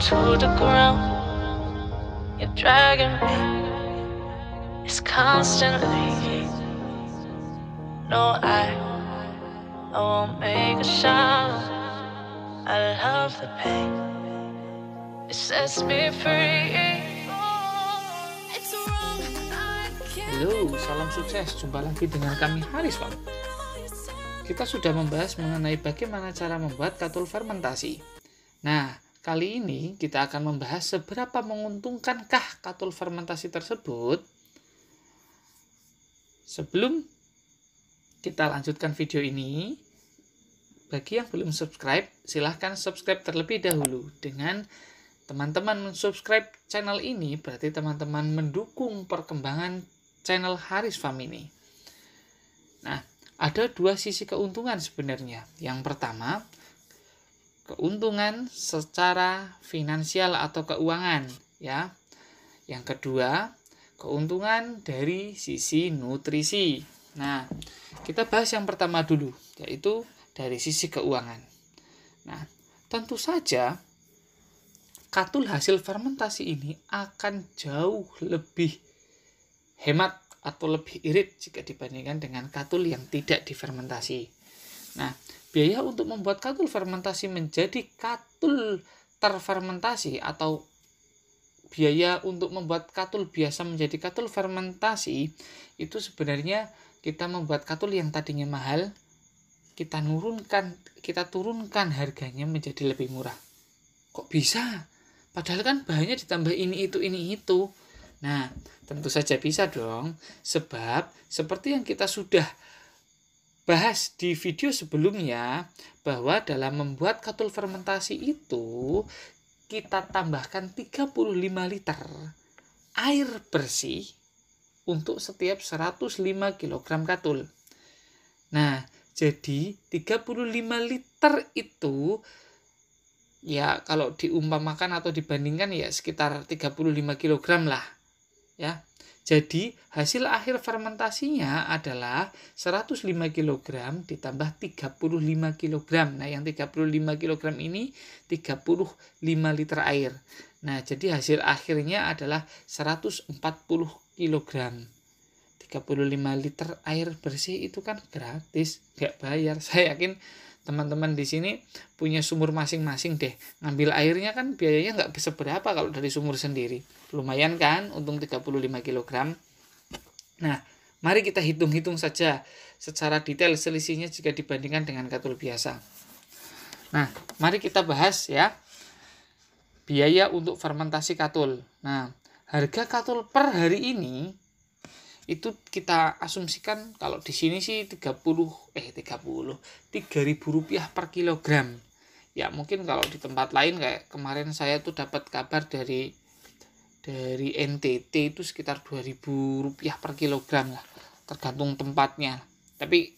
to the ground. You're dragging me, it's constantly. No, I, I won't make a sound. I love the pain, it sets me free. Halo, salam sukses. Jumpa lagi dengan kami Haris Pak. Kita sudah membahas mengenai bagaimana cara membuat katul fermentasi. Nah, Kali ini kita akan membahas seberapa menguntungkankah katul fermentasi tersebut. Sebelum kita lanjutkan video ini, bagi yang belum subscribe, silahkan subscribe terlebih dahulu. Dengan teman-teman subscribe channel ini, berarti teman-teman mendukung perkembangan channel Haris Farm ini. Nah, ada dua sisi keuntungan sebenarnya. Yang pertama, keuntungan secara finansial atau keuangan ya. Yang kedua, keuntungan dari sisi nutrisi. Nah, kita bahas yang pertama dulu yaitu dari sisi keuangan. Nah, tentu saja katul hasil fermentasi ini akan jauh lebih hemat atau lebih irit jika dibandingkan dengan katul yang tidak difermentasi. Nah, biaya untuk membuat katul fermentasi menjadi katul terfermentasi atau biaya untuk membuat katul biasa menjadi katul fermentasi itu sebenarnya kita membuat katul yang tadinya mahal kita nurunkan kita turunkan harganya menjadi lebih murah kok bisa padahal kan bahannya ditambah ini itu ini itu nah tentu saja bisa dong sebab seperti yang kita sudah bahas di video sebelumnya bahwa dalam membuat katul fermentasi itu kita tambahkan 35 liter air bersih untuk setiap 105 kg katul. Nah, jadi 35 liter itu ya kalau diumpamakan atau dibandingkan ya sekitar 35 kg lah ya. Jadi hasil akhir fermentasinya adalah 105 kg ditambah 35 kg. Nah, yang 35 kg ini 35 liter air. Nah, jadi hasil akhirnya adalah 140 kg. 35 liter air bersih itu kan gratis, nggak bayar. Saya yakin teman-teman di sini punya sumur masing-masing deh ngambil airnya kan biayanya nggak seberapa kalau dari sumur sendiri lumayan kan untung 35 kg nah mari kita hitung-hitung saja secara detail selisihnya jika dibandingkan dengan katul biasa nah mari kita bahas ya biaya untuk fermentasi katul nah harga katul per hari ini itu kita asumsikan kalau di sini sih 30 eh 30 3000 rupiah per kilogram ya mungkin kalau di tempat lain kayak kemarin saya tuh dapat kabar dari dari NTT itu sekitar 2000 rupiah per kilogram lah tergantung tempatnya tapi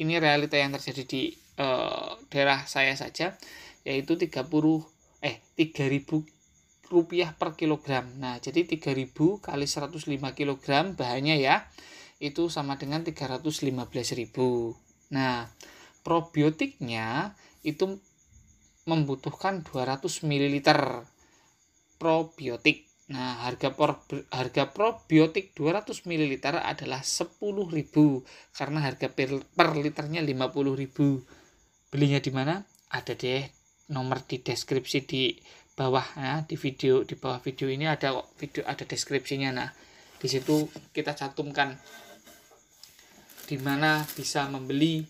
ini realita yang terjadi di eh, daerah saya saja yaitu 30 eh 3000 rupiah per kilogram. Nah, jadi 3000 kali 105 kg bahannya ya, itu sama dengan 315.000. Nah, probiotiknya itu membutuhkan 200 ml probiotik. Nah, harga por, harga probiotik 200 ml adalah 10.000 karena harga per, per liternya 50.000. Belinya di mana? Ada deh nomor di deskripsi di bawah ya di video di bawah video ini ada video ada deskripsinya nah di situ kita cantumkan di mana bisa membeli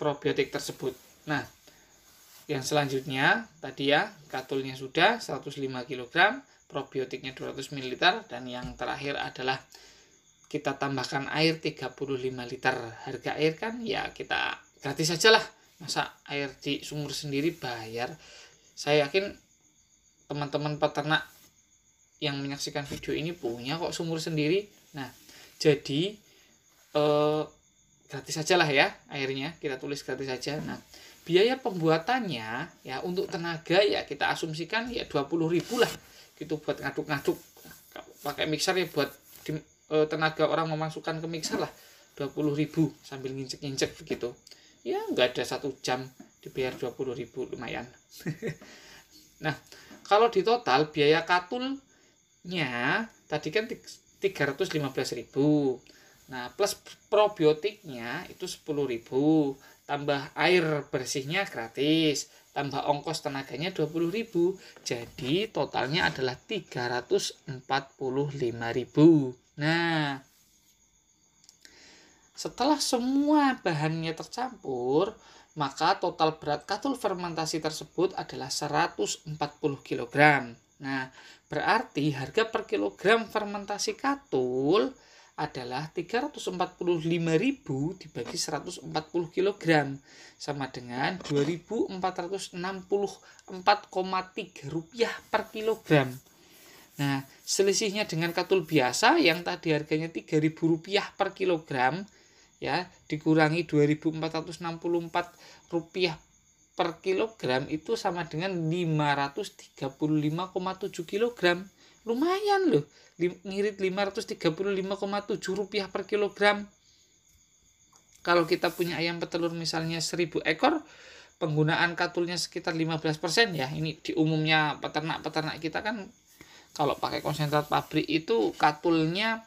probiotik tersebut nah yang selanjutnya tadi ya katulnya sudah 105 kg probiotiknya 200 ml dan yang terakhir adalah kita tambahkan air 35 liter harga air kan ya kita gratis sajalah. lah masa air di sumur sendiri bayar saya yakin teman-teman peternak yang menyaksikan video ini punya kok sumur sendiri nah jadi eh, gratis saja lah ya airnya kita tulis gratis saja nah biaya pembuatannya ya untuk tenaga ya kita asumsikan ya ribu lah gitu buat ngaduk-ngaduk pakai mixer ya buat di, eh, tenaga orang memasukkan ke mixer lah ribu sambil nginjek-nginjek begitu -nginjek, ya nggak ada satu jam dibayar puluh ribu lumayan nah kalau di total biaya katulnya tadi kan tiga ratus lima belas ribu nah plus probiotiknya itu sepuluh ribu tambah air bersihnya gratis tambah ongkos tenaganya dua puluh ribu jadi totalnya adalah tiga ratus empat puluh lima ribu nah setelah semua bahannya tercampur, maka total berat katul fermentasi tersebut adalah 140 kg. Nah, berarti harga per kilogram fermentasi katul adalah 345.000 dibagi 140 kg sama dengan 2464,3 rupiah per kilogram. Nah, selisihnya dengan katul biasa yang tadi harganya 3.000 rupiah per kilogram ya dikurangi 2464 rupiah per kilogram itu sama dengan 535,7 kilogram lumayan loh ngirit 535,7 rupiah per kilogram kalau kita punya ayam petelur misalnya 1000 ekor penggunaan katulnya sekitar 15% ya ini di umumnya peternak-peternak kita kan kalau pakai konsentrat pabrik itu katulnya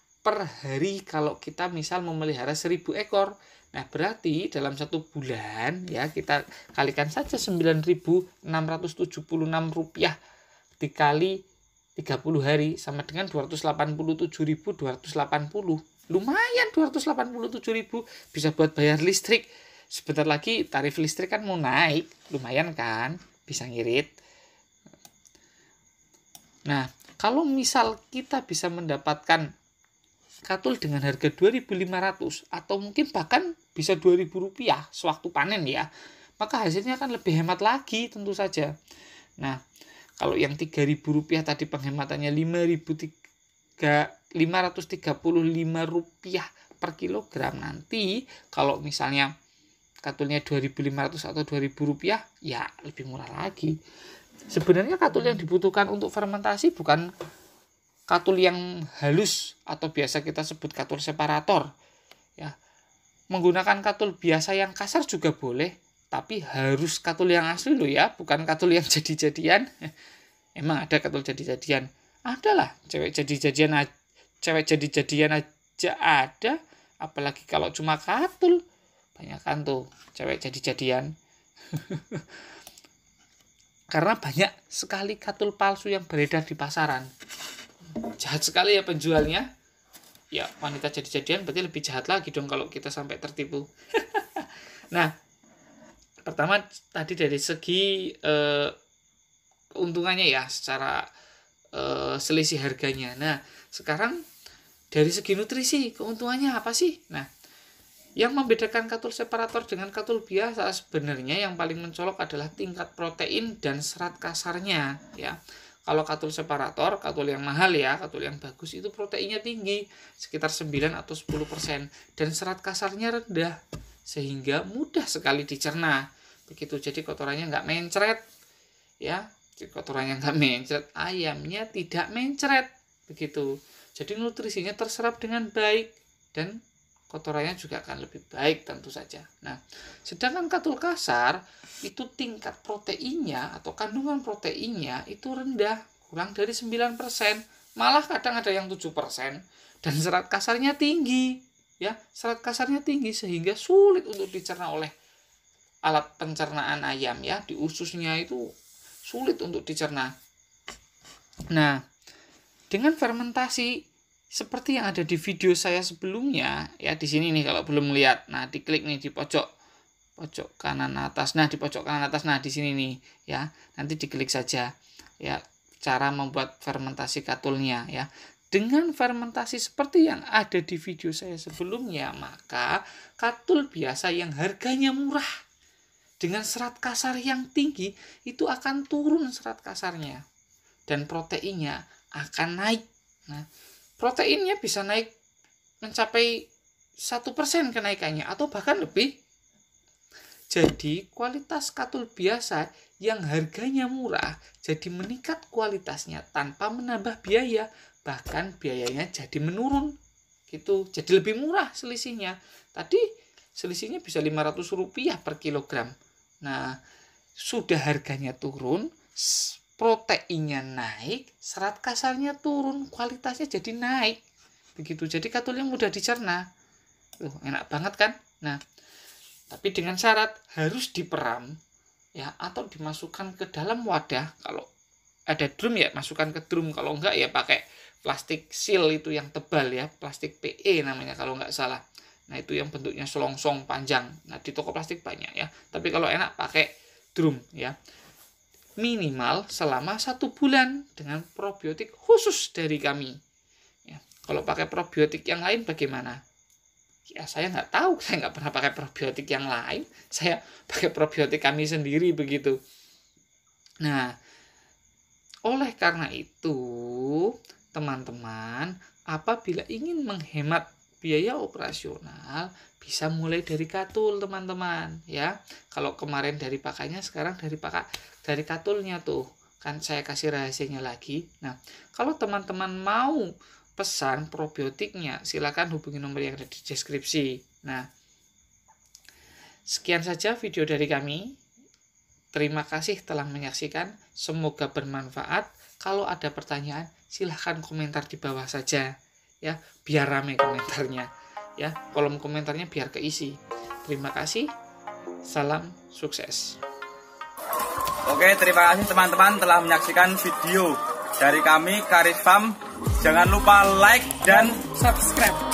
per hari kalau kita misal memelihara 1000 ekor. Nah, berarti dalam satu bulan ya kita kalikan saja 9.676 rupiah dikali 30 hari sama dengan 287.280. Lumayan 287.000 bisa buat bayar listrik. Sebentar lagi tarif listrik kan mau naik, lumayan kan? Bisa ngirit. Nah, kalau misal kita bisa mendapatkan katul dengan harga 2.500 atau mungkin bahkan bisa 2.000 rupiah sewaktu panen ya maka hasilnya akan lebih hemat lagi tentu saja nah kalau yang 3.000 rupiah tadi penghematannya 5.335 rupiah per kilogram nanti kalau misalnya katulnya 2.500 atau 2.000 rupiah ya lebih murah lagi sebenarnya katul yang dibutuhkan untuk fermentasi bukan katul yang halus atau biasa kita sebut katul separator ya menggunakan katul biasa yang kasar juga boleh tapi harus katul yang asli loh ya bukan katul yang jadi-jadian emang ada katul jadi-jadian ada lah cewek jadi-jadian cewek jadi-jadian aja ada apalagi kalau cuma katul banyak kan tuh cewek jadi-jadian karena banyak sekali katul palsu yang beredar di pasaran jahat sekali ya penjualnya ya wanita jadi-jadian berarti lebih jahat lagi dong kalau kita sampai tertipu nah pertama tadi dari segi eh, keuntungannya ya secara eh, selisih harganya nah sekarang dari segi nutrisi keuntungannya apa sih nah yang membedakan katul separator dengan katul biasa sebenarnya yang paling mencolok adalah tingkat protein dan serat kasarnya ya kalau katul separator, katul yang mahal ya, katul yang bagus itu proteinnya tinggi, sekitar 9 atau 10% dan serat kasarnya rendah sehingga mudah sekali dicerna. Begitu. Jadi kotorannya nggak mencret ya. Jadi kotorannya nggak mencret, ayamnya tidak mencret. Begitu. Jadi nutrisinya terserap dengan baik dan kotorannya juga akan lebih baik tentu saja. Nah, sedangkan katul kasar itu tingkat proteinnya atau kandungan proteinnya itu rendah, kurang dari 9%, malah kadang ada yang 7% dan serat kasarnya tinggi. Ya, serat kasarnya tinggi sehingga sulit untuk dicerna oleh alat pencernaan ayam ya, di ususnya itu sulit untuk dicerna. Nah, dengan fermentasi seperti yang ada di video saya sebelumnya ya di sini nih kalau belum lihat nah diklik nih di pojok pojok kanan atas nah di pojok kanan atas nah di sini nih ya nanti diklik saja ya cara membuat fermentasi katulnya ya dengan fermentasi seperti yang ada di video saya sebelumnya maka katul biasa yang harganya murah dengan serat kasar yang tinggi itu akan turun serat kasarnya dan proteinnya akan naik nah proteinnya bisa naik mencapai satu persen kenaikannya atau bahkan lebih. Jadi kualitas katul biasa yang harganya murah jadi meningkat kualitasnya tanpa menambah biaya bahkan biayanya jadi menurun gitu jadi lebih murah selisihnya tadi selisihnya bisa 500 rupiah per kilogram nah sudah harganya turun proteinnya naik, serat kasarnya turun, kualitasnya jadi naik. Begitu. Jadi katulnya mudah dicerna. Loh, enak banget kan? Nah, tapi dengan syarat harus diperam ya atau dimasukkan ke dalam wadah kalau ada drum ya masukkan ke drum kalau enggak ya pakai plastik seal itu yang tebal ya plastik PE namanya kalau enggak salah nah itu yang bentuknya selongsong panjang nah di toko plastik banyak ya tapi kalau enak pakai drum ya minimal selama satu bulan dengan probiotik khusus dari kami. Ya, kalau pakai probiotik yang lain bagaimana? Ya saya nggak tahu, saya nggak pernah pakai probiotik yang lain. Saya pakai probiotik kami sendiri begitu. Nah, oleh karena itu, teman-teman, apabila ingin menghemat biaya operasional bisa mulai dari katul teman-teman ya kalau kemarin dari pakainya sekarang dari pakai dari katulnya tuh kan saya kasih rahasianya lagi nah kalau teman-teman mau pesan probiotiknya silakan hubungi nomor yang ada di deskripsi nah sekian saja video dari kami terima kasih telah menyaksikan semoga bermanfaat kalau ada pertanyaan silahkan komentar di bawah saja ya biar rame komentarnya ya kolom komentarnya biar keisi terima kasih salam sukses oke terima kasih teman-teman telah menyaksikan video dari kami Karifam jangan lupa like dan subscribe